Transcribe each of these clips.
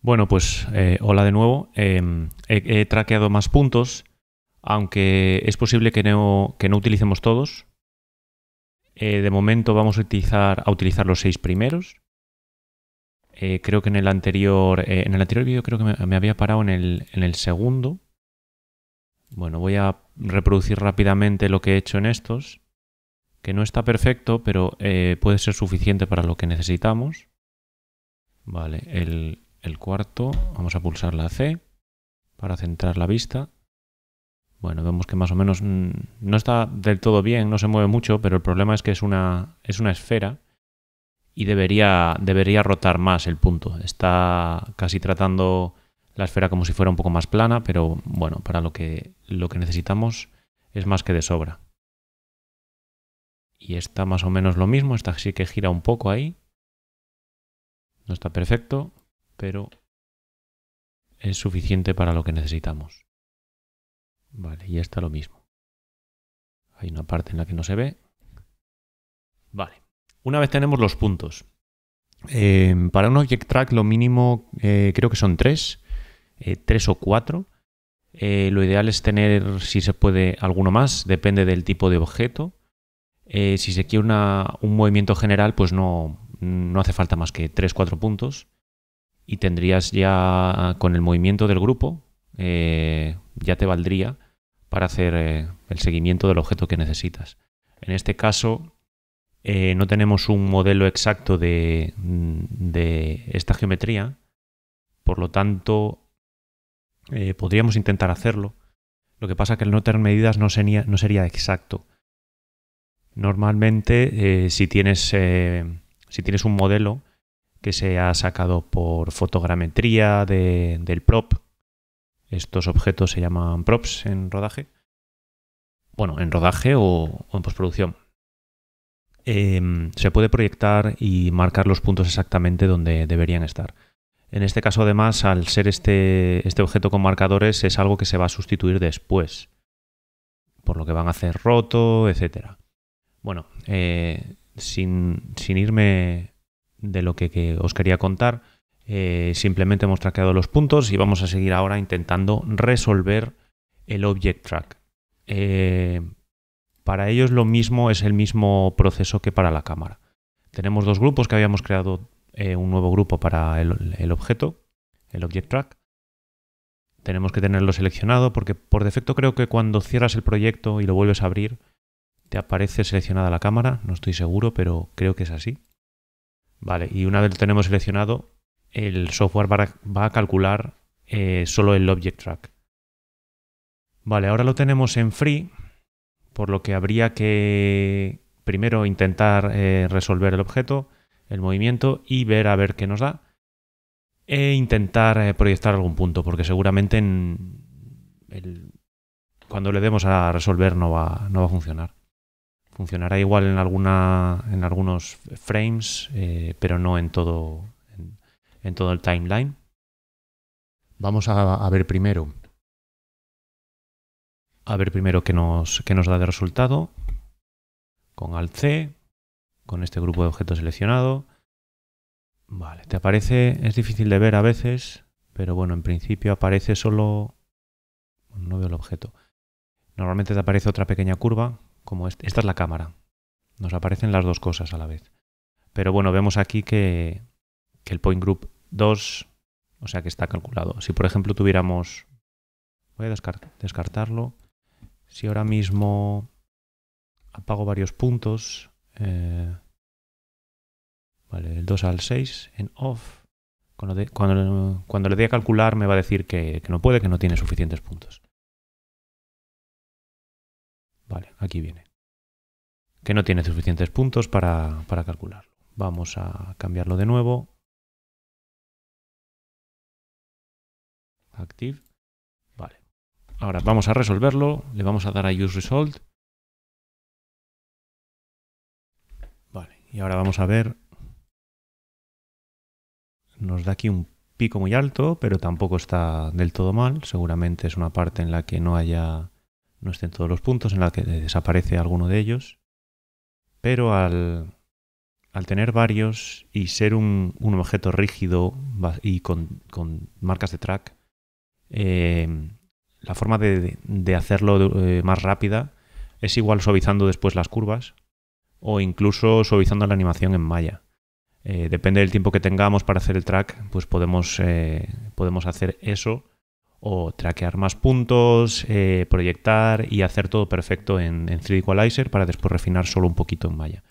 Bueno, pues eh, hola de nuevo. Em, he, traqueado más puntos, aunque es posible que no, que no utilicemos todos. Eh, de momento vamos a utilizar, a utilizar los seis primeros. Eh, creo que en el anterior, en el anterior vídeo creo que me, me, había parado en el, en el segundo. Bueno, voy a reproducir rápidamente lo que he hecho en estos, que no está perfecto, pero puede ser suficiente para lo que necesitamos. Vale, el, el cuarto, vamos a pulsar la C para centrar la vista. Bueno, vemos que más o menos mm, no está del todo bien, no se mueve mucho, pero el problema es que es una, es una esfera y debería, rotar más el punto. Está casi tratando la esfera como si fuera un poco más plana, pero bueno, para lo que, lo que necesitamos es más que de sobra. Y está más o menos lo mismo, esta sí que gira un poco ahí. No está perfecto, pero es suficiente para lo que necesitamos. Vale, y está lo mismo. Hay una parte en la que no se ve. Vale. Una vez tenemos los puntos. Em, para un object track lo mínimo eh, creo que son tres, eh, tres o cuatro. Eh, lo ideal es tener, si se puede, alguno más, depende del tipo de objeto. si se quiere un movimiento general, pues no, no hace falta más que tres, cuatro puntos y tendrías ya con el movimiento del grupo, eh, ya te valdría para hacer eh, el seguimiento del objeto que necesitas. En este caso, eh, no tenemos un modelo exacto de, mm, esta geometría, por lo tanto, podríamos intentar hacerlo. Lo que pasa es que el no tener medidas no sería, no sería exacto. Normalmente, si, tienes, si tienes un modelo, que se ha sacado por fotogrametría de, del prop. Estos objetos se llaman props en rodaje. Bueno, en rodaje o, en postproducción. Em, se puede proyectar y marcar los puntos exactamente donde deberían estar. En este caso, además, al ser este, este objeto con marcadores, es algo que se va a sustituir después, por lo que van a hacer roto, etc. Bueno, eh, sin, sin irme de lo que, os quería contar. Eh, simplemente hemos traqueado los puntos y vamos a seguir ahora intentando resolver el object track. Eh, para ellos lo mismo es el mismo proceso que para la cámara. Tenemos dos grupos que habíamos creado eh, un nuevo grupo para el objeto, el object track. Tenemos que tenerlo seleccionado porque por defecto creo que cuando cierras el proyecto y lo vuelves a abrir, te aparece seleccionada la cámara, no estoy seguro, pero creo que es así. Vale, y una vez lo tenemos seleccionado, el software va a, calcular eh, solo el object track. Vale, ahora lo tenemos en free, por lo que habría que primero intentar eh, resolver el objeto, el movimiento y ver a ver qué nos da. E intentar eh, proyectar algún punto, porque seguramente cuando le demos a resolver no va, no va a funcionar funcionará igual en algunos frames eh, pero no en todo en, todo el timeline vamos a, ver primero a ver primero qué nos qué nos da de resultado con alt c con este grupo de objetos seleccionado vale te aparece es difícil de ver a veces pero bueno en principio aparece solo no veo el objeto normalmente te aparece otra pequeña curva como este, Esta es la cámara. Nos aparecen las dos cosas a la vez. Pero bueno, vemos aquí que, que el point group 2, o sea que está calculado. Si por ejemplo tuviéramos... Voy a descartarlo. Si ahora mismo apago varios puntos... Eh, vale, el 2 al 6 en off. Cuando, cuando, le dé a calcular me va a decir que no puede, que no tiene suficientes puntos. Vale, aquí viene. Que no tiene suficientes puntos para, para calcularlo. Vamos a cambiarlo de nuevo. Active. Vale. Ahora vamos a resolverlo. Le vamos a dar a use result. Vale. Y ahora vamos a ver. Nos da aquí un pico muy alto, pero tampoco está del todo mal. Seguramente es una parte en la que no haya no estén todos los puntos, en la que desaparece alguno de ellos, pero al, al tener varios y ser un, un objeto rígido y con, con marcas de track, eh, la forma de, de hacerlo eh, más rápida es igual suavizando después las curvas o incluso suavizando la animación en malla. Eh, depende del tiempo que tengamos para hacer el track, pues podemos, podemos hacer eso o traquear más puntos, eh, proyectar y hacer todo perfecto en, 3D Equalizer para después refinar solo un poquito en Maya.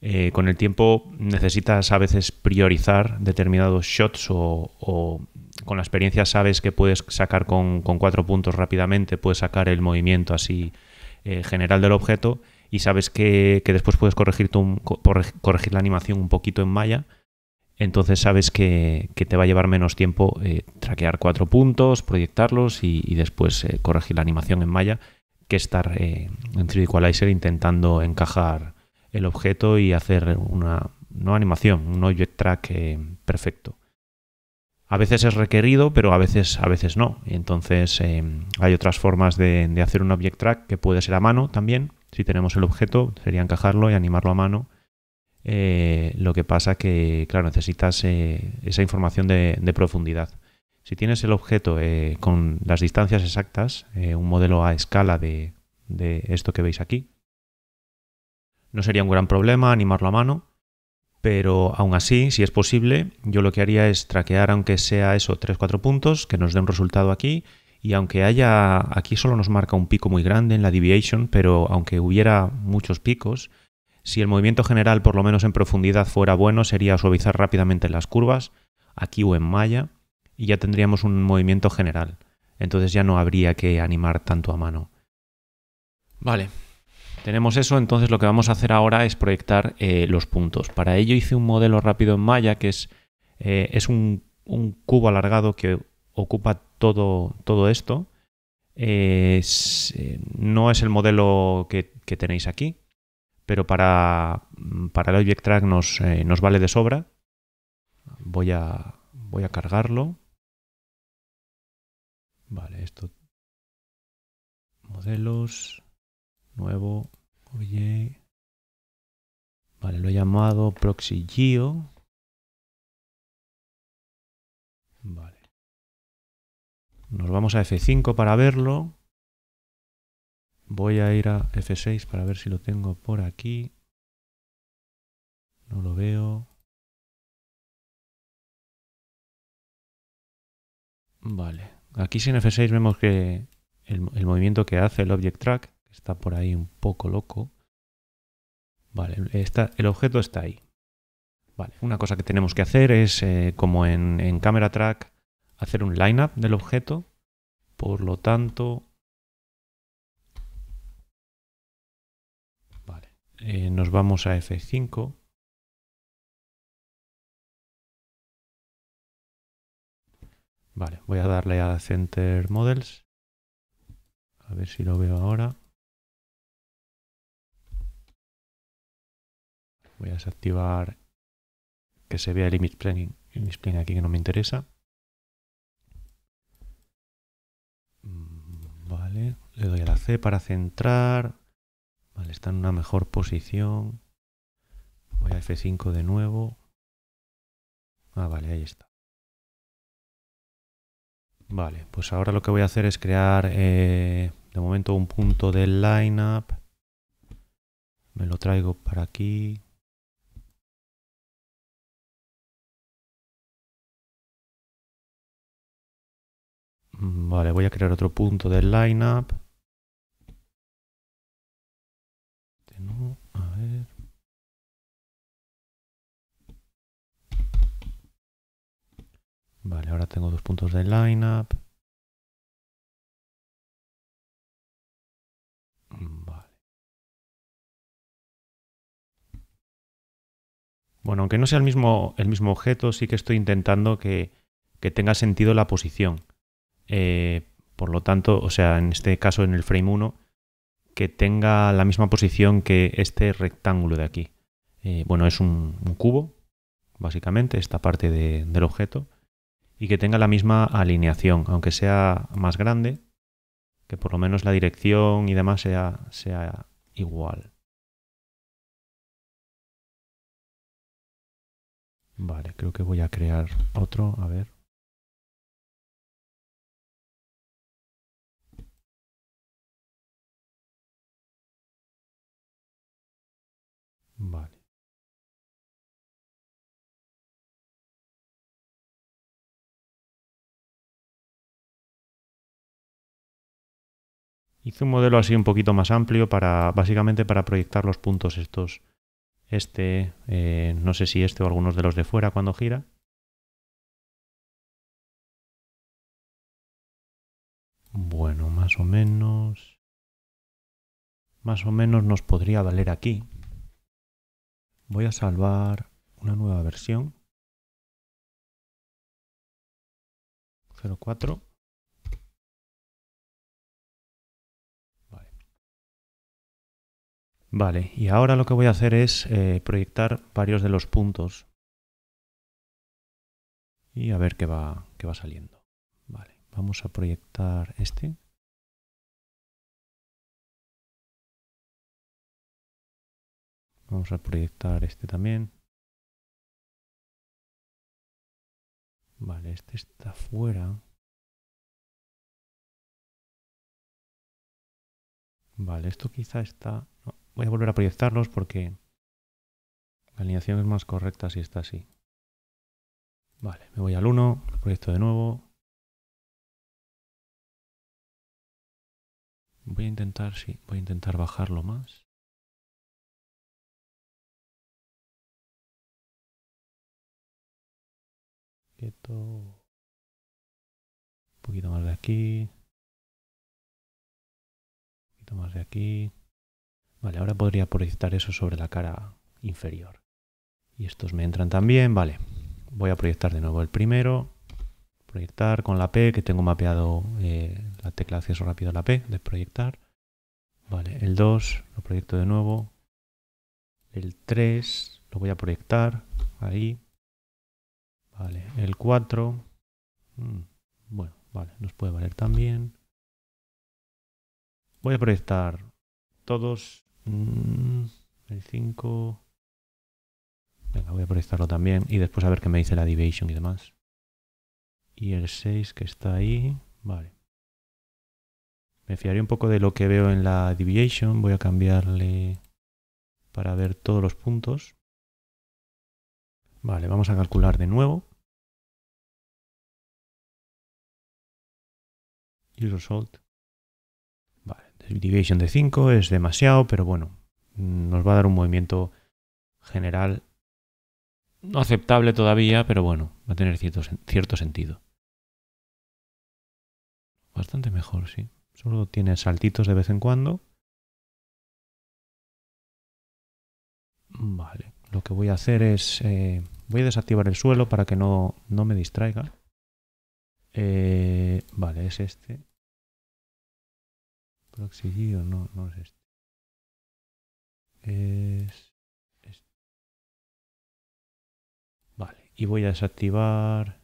Eh, con el tiempo necesitas a veces priorizar determinados shots o, con la experiencia sabes que puedes sacar con, cuatro puntos rápidamente, puedes sacar el movimiento así eh, general del objeto y sabes que, después puedes corregir, corregir la animación un poquito en Maya entonces sabes que, te va a llevar menos tiempo eh, traquear cuatro puntos, proyectarlos y, después eh, corregir la animación en Maya que estar eh, en 3D Equalizer intentando encajar el objeto y hacer una no animación, un object track perfecto. A veces es requerido, pero a veces, a veces no. Entonces hay otras formas de hacer un object track que puede ser a mano también. Si tenemos el objeto, sería encajarlo y animarlo a mano eh, lo que pasa que, claro, necesitas eh, esa información de, profundidad. Si tienes el objeto eh, con las distancias exactas, un modelo a escala de, de, esto que veis aquí, no sería un gran problema animarlo a mano, pero aún así, si es posible, yo lo que haría es traquear aunque sea eso 3-4 puntos, que nos dé un resultado aquí, y aunque haya, aquí solo nos marca un pico muy grande en la deviation, pero aunque hubiera muchos picos, si el movimiento general, por lo menos en profundidad, fuera bueno, sería suavizar rápidamente las curvas, aquí o en malla, y ya tendríamos un movimiento general. Entonces ya no habría que animar tanto a mano. Vale. Tenemos eso, entonces lo que vamos a hacer ahora es proyectar eh, los puntos. Para ello hice un modelo rápido en malla, que es, eh, es un, cubo alargado que ocupa todo, todo esto. Eh, no es el modelo que tenéis aquí, pero para, para el Object Track eh, nos, vale de sobra. Voy a, voy a cargarlo. Vale, esto. Modelos. Nuevo. Oye. Vale, lo he llamado proxy geo. Vale. Nos vamos a F5 para verlo. Voy a ir a F6 para ver si lo tengo por aquí. No lo veo. Vale. Aquí sin F6 vemos que el, movimiento que hace el object track, está por ahí un poco loco. Vale, el objeto está ahí. Vale, una cosa que tenemos que hacer es, eh, como en, en camera track, hacer un lineup del objeto. Por lo tanto, Eh, nos vamos a F5. Vale, voy a darle a Center Models. A ver si lo veo ahora. Voy a desactivar que se vea el image planning, image planning aquí que no me interesa. Mm, vale, le doy a la C para centrar. Vale, está en una mejor posición. Voy a F5 de nuevo. Ah, vale, ahí está. Vale, pues ahora lo que voy a hacer es crear eh, de momento un punto de lineup. Me lo traigo para aquí. Vale, voy a crear otro punto de lineup. Vale, ahora tengo dos puntos de lineup. Vale. Bueno, aunque no sea el mismo, el mismo objeto, sí que estoy intentando que, que tenga sentido la posición. Eh, por lo tanto, o sea, en este caso en el frame 1, que tenga la misma posición que este rectángulo de aquí. Eh, bueno, es un, cubo, básicamente, esta parte del objeto y que tenga la misma alineación, aunque sea más grande, que por lo menos la dirección y demás sea, sea igual. Vale, creo que voy a crear otro, a ver. Vale. Hice un modelo así un poquito más amplio para básicamente para proyectar los puntos estos. Este, eh, no sé si este o algunos de los de fuera cuando gira. Bueno, más o menos. Más o menos nos podría valer aquí. Voy a salvar una nueva versión. 04. Vale, y ahora lo que voy a hacer es eh, proyectar varios de los puntos. Y a ver qué va, qué va saliendo. Vale, vamos a proyectar este. Vamos a proyectar este también. Vale, este está fuera. Vale, esto quizá está... Voy a volver a proyectarlos porque la alineación es más correcta si está así. Vale, me voy al 1, proyecto de nuevo. Voy a intentar, sí, voy a intentar bajarlo más. Quieto. Un poquito más de aquí. Un poquito más de aquí. Vale, ahora podría proyectar eso sobre la cara inferior. Y estos me entran también, vale. Voy a proyectar de nuevo el primero. Proyectar con la P, que tengo mapeado eh, la tecla de acceso rápido a la P, de proyectar. Vale, el 2 lo proyecto de nuevo. El 3 lo voy a proyectar ahí. Vale, el 4. Mm, bueno, vale, nos puede valer también. Voy a proyectar todos Mm, el 5. Venga, voy a proyectarlo también. Y después a ver qué me dice la deviation y demás. Y el 6 que está ahí. Vale. Me fiaré un poco de lo que veo en la deviation. Voy a cambiarle para ver todos los puntos. Vale, vamos a calcular de nuevo. Y result deviation de 5 es demasiado, pero bueno, nos va a dar un movimiento general no aceptable todavía, pero bueno, va a tener cierto, cierto sentido. Bastante mejor, sí. Solo tiene saltitos de vez en cuando. Vale, lo que voy a hacer es... Eh, voy a desactivar el suelo para que no, no me distraiga. Eh, vale, es este no, no es este. Es este. Vale, y voy a desactivar...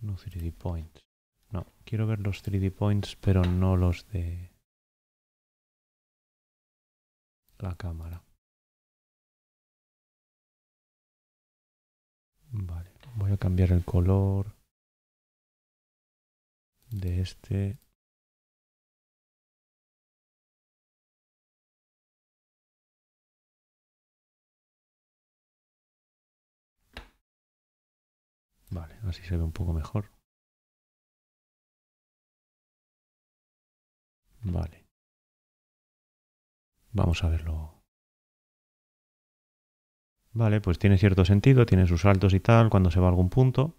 No 3D Points. No, quiero ver los 3D Points, pero no los de la cámara. Vale, voy a cambiar el color de este Vale, así se ve un poco mejor. Vale. Vamos a verlo. Vale, pues tiene cierto sentido, tiene sus saltos y tal cuando se va a algún punto.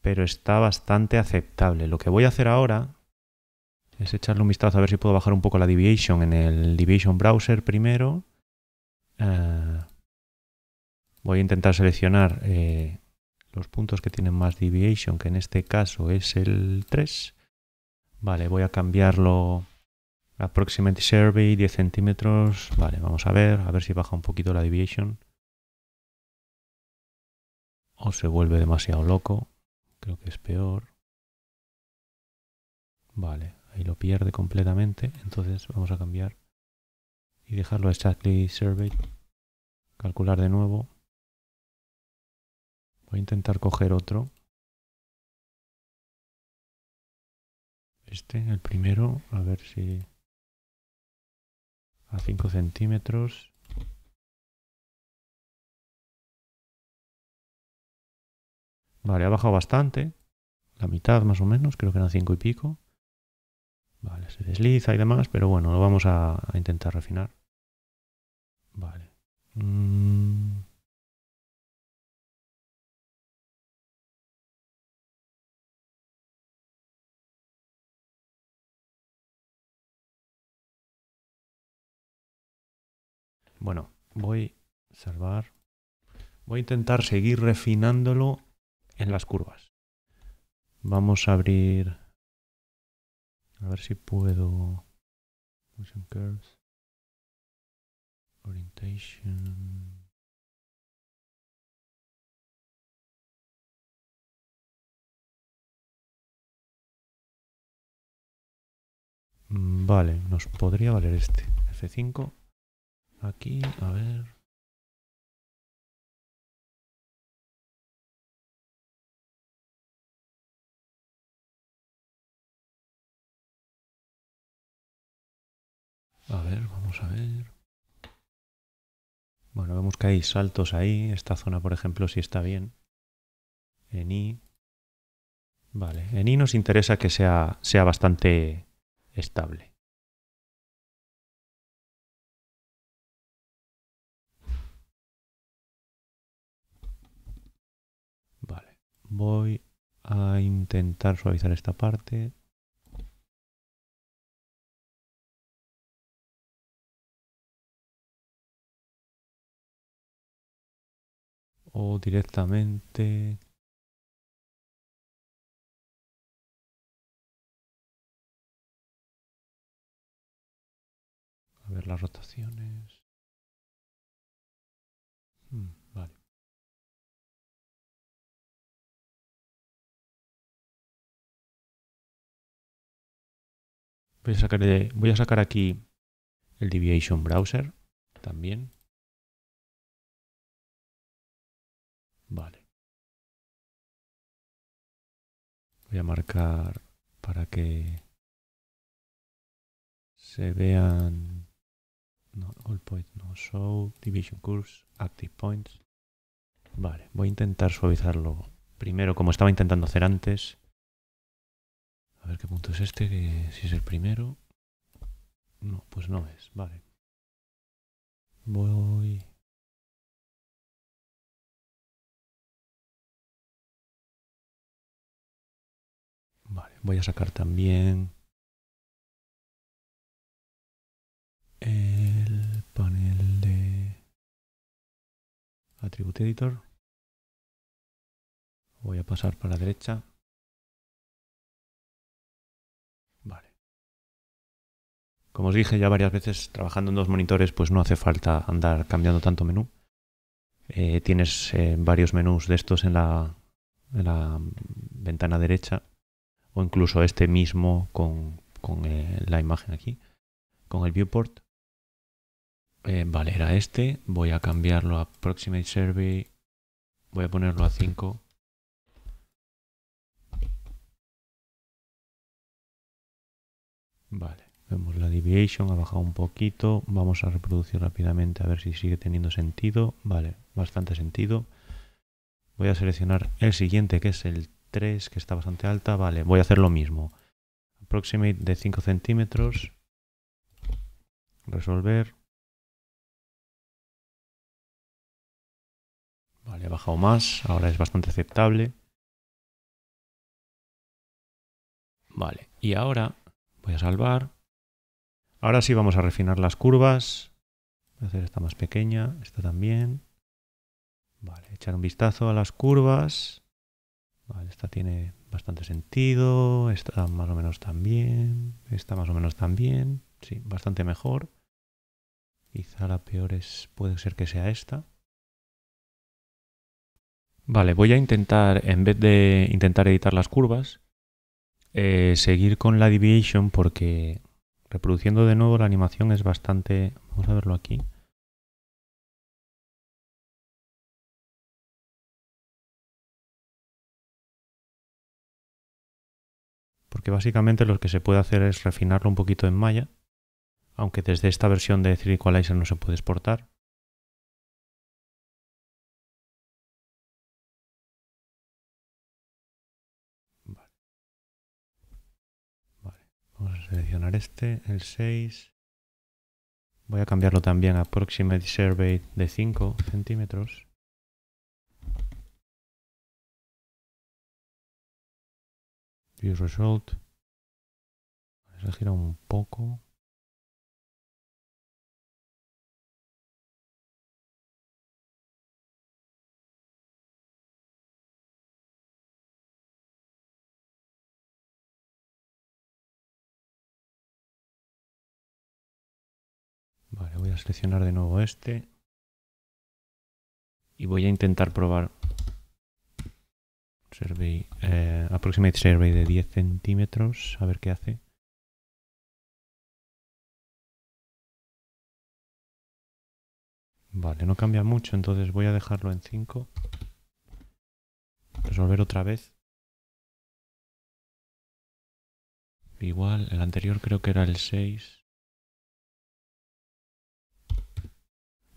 Pero está bastante aceptable. Lo que voy a hacer ahora es echarle un vistazo a ver si puedo bajar un poco la deviation en el deviation browser primero. Eh, voy a intentar seleccionar eh, los puntos que tienen más deviation, que en este caso es el 3. Vale, voy a cambiarlo approximate survey, 10 centímetros. Vale, vamos a ver, a ver si baja un poquito la deviation. O se vuelve demasiado loco, creo que es peor. Vale, ahí lo pierde completamente, entonces vamos a cambiar y dejarlo exactly survey. Calcular de nuevo, Voy a intentar coger otro. Este, el primero, a ver si... A 5 centímetros. Vale, ha bajado bastante. La mitad más o menos, creo que eran 5 y pico. Vale, se desliza y demás, pero bueno, lo vamos a, intentar refinar. Vale. Mm. Bueno, voy a salvar. Voy a intentar seguir refinándolo en las curvas. Vamos a abrir. A ver si puedo. curves. Orientation. Mm, vale, nos podría valer este. F5. Aquí, a ver. A ver, vamos a ver. Bueno, vemos que hay saltos ahí. Esta zona, por ejemplo, sí está bien. En I. Vale, en I nos interesa que sea, sea bastante estable. voy a intentar suavizar esta parte. O directamente A ver las rotaciones. Voy a sacar, aquí el Deviation Browser también. Vale. Voy a marcar para que se vean no, all points, no show, deviation curves, active points. Vale, voy a intentar suavizarlo primero como estaba intentando hacer antes ver qué punto es este, que si es el primero. No, pues no es, vale. Voy... Vale, voy a sacar también el panel de Attribute Editor. Voy a pasar para la derecha Como os dije ya varias veces, trabajando en dos monitores, pues no hace falta andar cambiando tanto menú. Eh, tienes eh, varios menús de estos en la, ventana derecha, o incluso este mismo con, eh, la imagen aquí, con el viewport. vale, era este. Voy a cambiarlo a Proximate Survey. Voy a ponerlo a 5. Vale. Vemos la deviation, ha bajado un poquito. Vamos a reproducir rápidamente a ver si sigue teniendo sentido. Vale, bastante sentido. Voy a seleccionar el siguiente, que es el 3, que está bastante alta. Vale, voy a hacer lo mismo. Approximate de 5 centímetros. Resolver. Vale, ha bajado más. Ahora es bastante aceptable. Vale, y ahora voy a salvar. Ahora sí vamos a refinar las curvas. Voy a hacer esta más pequeña, esta también. Vale, echar un vistazo a las curvas. Vale, esta tiene bastante sentido, esta más o menos también, esta más o menos también. Sí, bastante mejor. Quizá la peor es, puede ser que sea esta. Vale, voy a intentar, en vez de intentar editar las curvas, eh, seguir con la deviation porque reproduciendo de nuevo la animación es bastante... Vamos a verlo aquí. Porque básicamente lo que se puede hacer es refinarlo un poquito en Maya, aunque desde esta versión de 3 no se puede exportar. seleccionar este, el 6. Voy a cambiarlo también a Proximate Survey de 5 centímetros. View Result. se a un poco. seleccionar de nuevo este y voy a intentar probar survey, eh, approximate survey de 10 centímetros, a ver qué hace. Vale, no cambia mucho, entonces voy a dejarlo en 5. Resolver otra vez. Igual, el anterior creo que era el 6.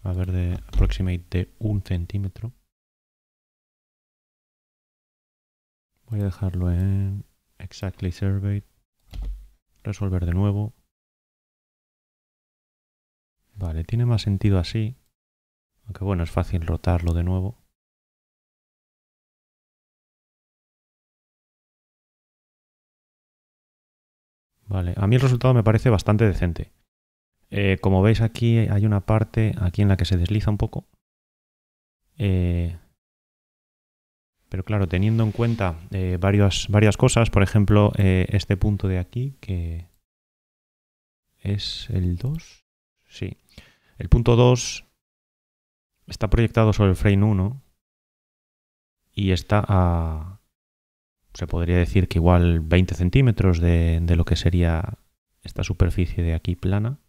va a ver, de approximate de un centímetro. Voy a dejarlo en exactly survey. Resolver de nuevo. Vale, tiene más sentido así. Aunque bueno, es fácil rotarlo de nuevo. Vale, a mí el resultado me parece bastante decente. Eh, como veis aquí hay una parte aquí en la que se desliza un poco. Eh, pero claro, teniendo en cuenta eh, varias, varias, cosas, por ejemplo, este punto de aquí, que es el 2. Sí. El punto 2 está proyectado sobre el frame 1 y está a, se podría decir que igual 20 centímetros de lo que sería esta superficie de aquí plana.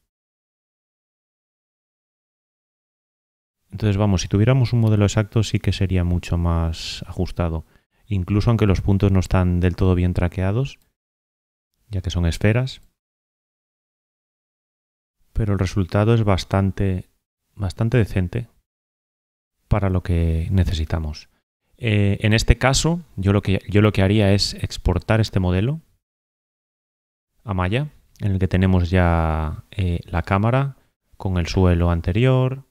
Entonces, vamos, si tuviéramos un modelo exacto sí que sería mucho más ajustado. Incluso aunque los puntos no están del todo bien traqueados, ya que son esferas. Pero el resultado es bastante, bastante decente para lo que necesitamos. Eh, en este caso, yo lo, que, yo lo que haría es exportar este modelo a Maya, en el que tenemos ya eh, la cámara con el suelo anterior,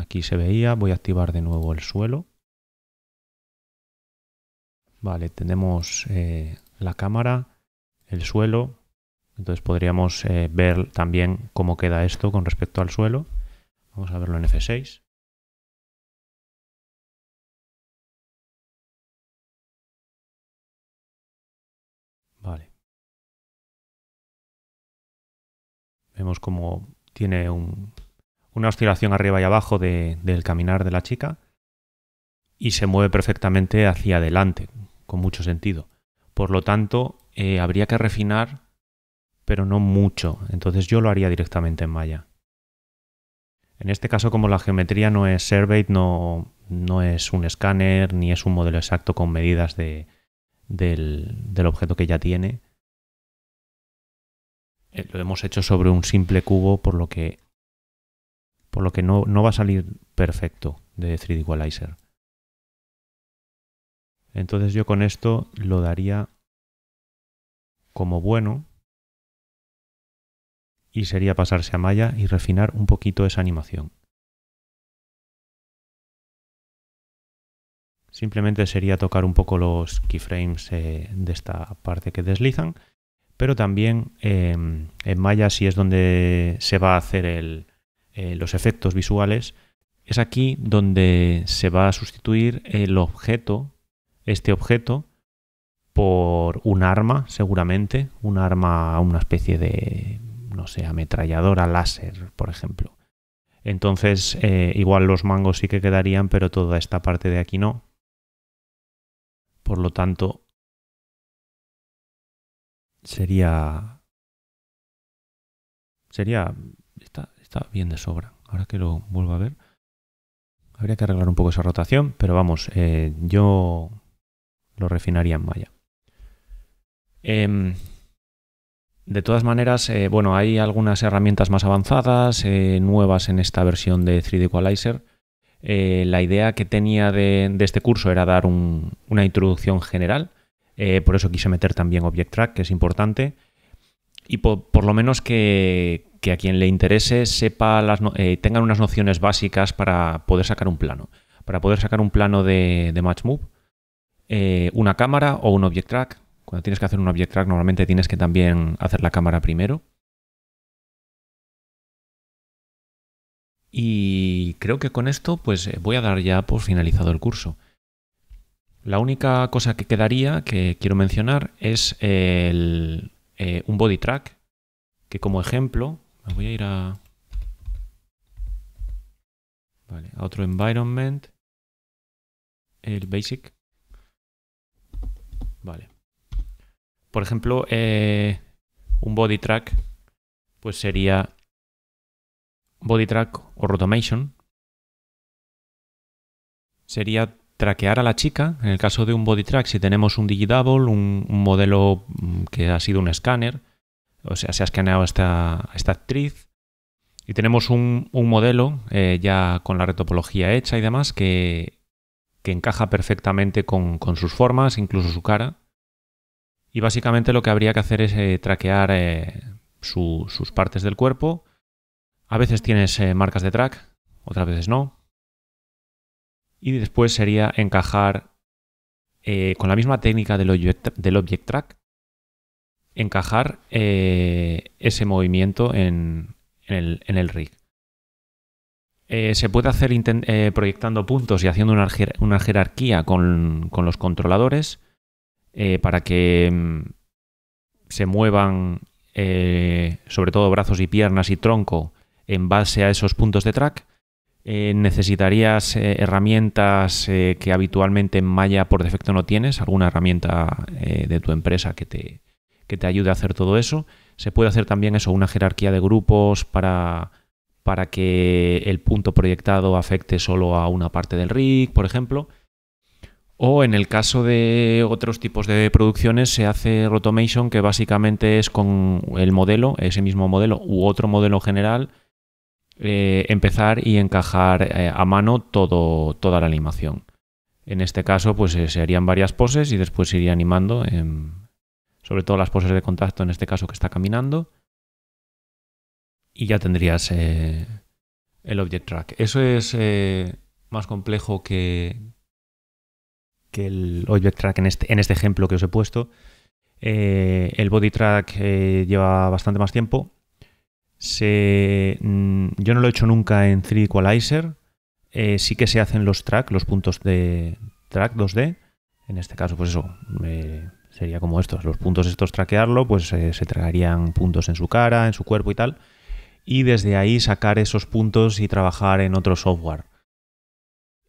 Aquí se veía, voy a activar de nuevo el suelo. Vale, tenemos eh, la cámara, el suelo, entonces podríamos eh, ver también cómo queda esto con respecto al suelo. Vamos a verlo en F6. Vale. Vemos cómo tiene un, una oscilación arriba y abajo del caminar de la chica y se mueve perfectamente hacia adelante, con mucho sentido. Por lo tanto, eh, habría que refinar, pero no mucho. Entonces yo lo haría directamente en malla. En este caso, como la geometría no es Survey, no, no es un escáner, ni es un modelo exacto con medidas de, del, del objeto que ya tiene, eh, lo hemos hecho sobre un simple cubo, por lo que por lo que no, no va a salir perfecto de 3D Equalizer. Entonces yo con esto lo daría como bueno y sería pasarse a Maya y refinar un poquito esa animación. Simplemente sería tocar un poco los keyframes eh, de esta parte que deslizan, pero también eh, en Maya si es donde se va a hacer el, eh, los efectos visuales, es aquí donde se va a sustituir el objeto, este objeto, por un arma, seguramente, un arma, una especie de, no sé, ametralladora láser, por ejemplo. Entonces, eh, igual los mangos sí que quedarían, pero toda esta parte de aquí no. Por lo tanto, sería... Sería bien de sobra. Ahora que lo vuelvo a ver, habría que arreglar un poco esa rotación, pero vamos, eh, yo lo refinaría en Maya. Em, de todas maneras, eh, bueno, hay algunas herramientas más avanzadas, eh, nuevas en esta versión de 3D Equalizer. la idea que tenía de, este curso era dar una introducción general, por eso quise meter también Object Track, que es importante, y por lo menos que, que a quien le interese sepa eh, tengan unas nociones básicas para poder sacar un plano. Para poder sacar un plano de, de MatchMove, eh, una cámara o un object track. Cuando tienes que hacer un object track, normalmente tienes que también hacer la cámara primero. Y creo que con esto, pues eh, voy a dar ya por finalizado el curso. La única cosa que quedaría que quiero mencionar es el, un body track, que como ejemplo voy a ir a... a otro environment. El basic. Vale. Por ejemplo, eh, un body track, pues sería body track o rotomation. Sería traquear a la chica. En el caso de un body track, si tenemos un digidouble, un, un modelo mm, que ha sido un escáner, o sea, se ha escaneado esta, actriz. Y tenemos un, modelo eh, ya con la retopología hecha y demás que, encaja perfectamente con, sus formas, incluso su cara. Y básicamente lo que habría que hacer es eh, traquear eh, sus partes del cuerpo. A veces tienes marcas de track, otras veces no. Y después sería encajar con la misma técnica del del object track, encajar eh, ese movimiento en, el, rig. Eh, se puede hacer eh, proyectando puntos y haciendo una, jerarquía con, los controladores para que mm, se muevan sobre todo brazos y piernas y tronco en base a esos puntos de track. necesitarías herramientas que habitualmente en Maya por defecto no tienes, alguna herramienta de tu empresa que te, que te ayude a hacer todo eso. Se puede hacer también eso, una jerarquía de grupos para, para que el punto proyectado afecte solo a una parte del rig, por ejemplo. O en el caso de otros tipos de producciones se hace rotomation que básicamente es con el modelo, ese mismo modelo u otro modelo general, eh, empezar y encajar eh, a mano todo, toda la animación. En este caso pues eh, se harían varias poses y después iría animando sobre todo las poses de contacto en este caso que está caminando, y ya tendrías eh, el object track. Eso es eh, más complejo que, que el object track en este, en este ejemplo que os he puesto. Eh, el body track lleva bastante más tiempo. Mm, yo no lo he hecho nunca en 3 Equalizer. sí que se hacen los track, los puntos de track 2D. En este caso, pues eso, Sería como estos, los puntos estos traquearlo, pues eh, se tragarían puntos en su cara, en su cuerpo y tal, y desde ahí sacar esos puntos y trabajar en otro software.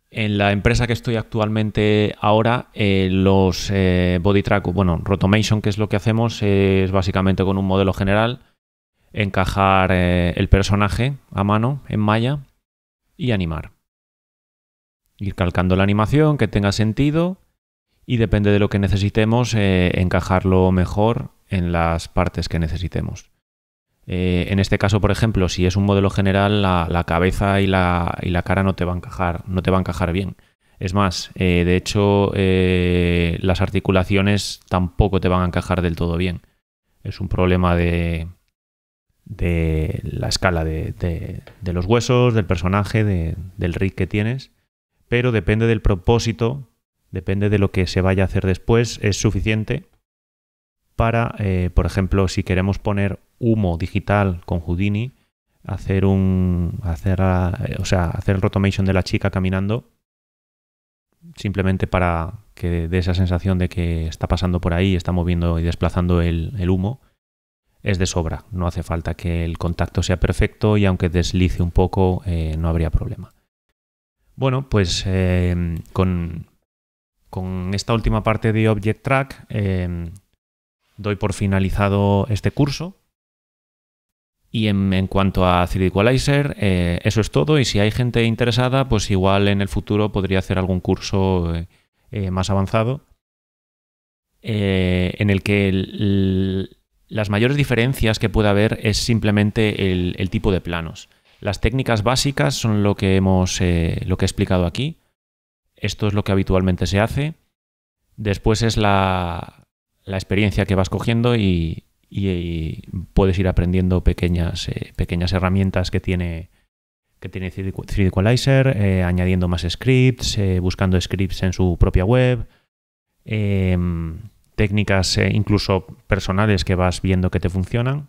En la empresa que estoy actualmente ahora, eh, los eh, body track, bueno, Rotomation, que es lo que hacemos, es básicamente con un modelo general encajar el personaje a mano en malla y animar. Ir calcando la animación que tenga sentido y depende de lo que necesitemos, eh, encajarlo mejor en las partes que necesitemos. Eh, en este caso, por ejemplo, si es un modelo general, la, cabeza y la, y la, cara no te va a encajar, no te encajar bien. Es más, eh, de hecho, las articulaciones tampoco te van a encajar del todo bien. Es un problema de, de la escala de, de, de, los huesos, del personaje, del rig que tienes, pero depende del propósito depende de lo que se vaya a hacer después, es suficiente para, eh, por ejemplo, si queremos poner humo digital con Houdini, hacer un, hacer, eh, o sea, hacer el rotomation de la chica caminando, simplemente para que dé esa sensación de que está pasando por ahí, está moviendo y desplazando el, humo, es de sobra. No hace falta que el contacto sea perfecto y aunque deslice un poco, eh, no habría problema. Bueno, pues con con esta última parte de Object Track em, doy por finalizado este curso. Y en, cuanto a 3 Equalizer, eh, eso es todo. Y si hay gente interesada, pues igual en el futuro podría hacer algún curso eh, eh, más avanzado en el que las mayores diferencias que pueda haber es simplemente el, el, tipo de planos. Las técnicas básicas son lo que hemos lo que he explicado aquí esto es lo que habitualmente se hace. Después es la, la experiencia que vas cogiendo y, puedes ir aprendiendo pequeñas, eh, pequeñas herramientas que tiene, que tiene 3D Equalizer, eh, añadiendo más scripts, eh, buscando scripts en su propia web, em, técnicas incluso personales que vas viendo que te funcionan.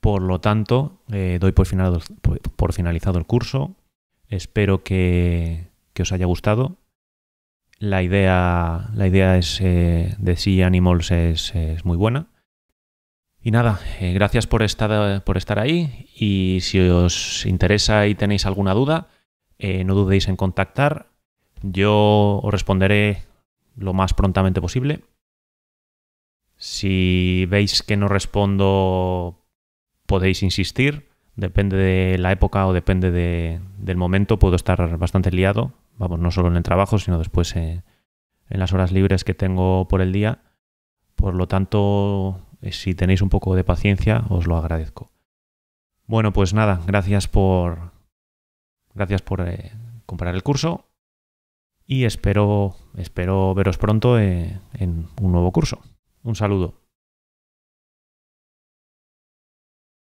Por lo tanto, doy por finalizado el curso. Espero que, que os haya gustado. La idea, la idea es, eh, de Sea Animals es, muy buena. Y nada, eh, gracias por estar, por estar ahí y si os interesa y tenéis alguna duda, eh, no dudéis en contactar. Yo os responderé lo más prontamente posible. Si veis que no respondo, podéis insistir. Depende de la época o depende del momento, puedo estar bastante liado vamos, no solo en el trabajo, sino después eh, en, las horas libres que tengo por el día. Por lo tanto, eh, si tenéis un poco de paciencia, os lo agradezco. Bueno, pues nada, gracias por gracias por eh, comprar el curso y espero espero veros pronto en un nuevo curso. Un saludo.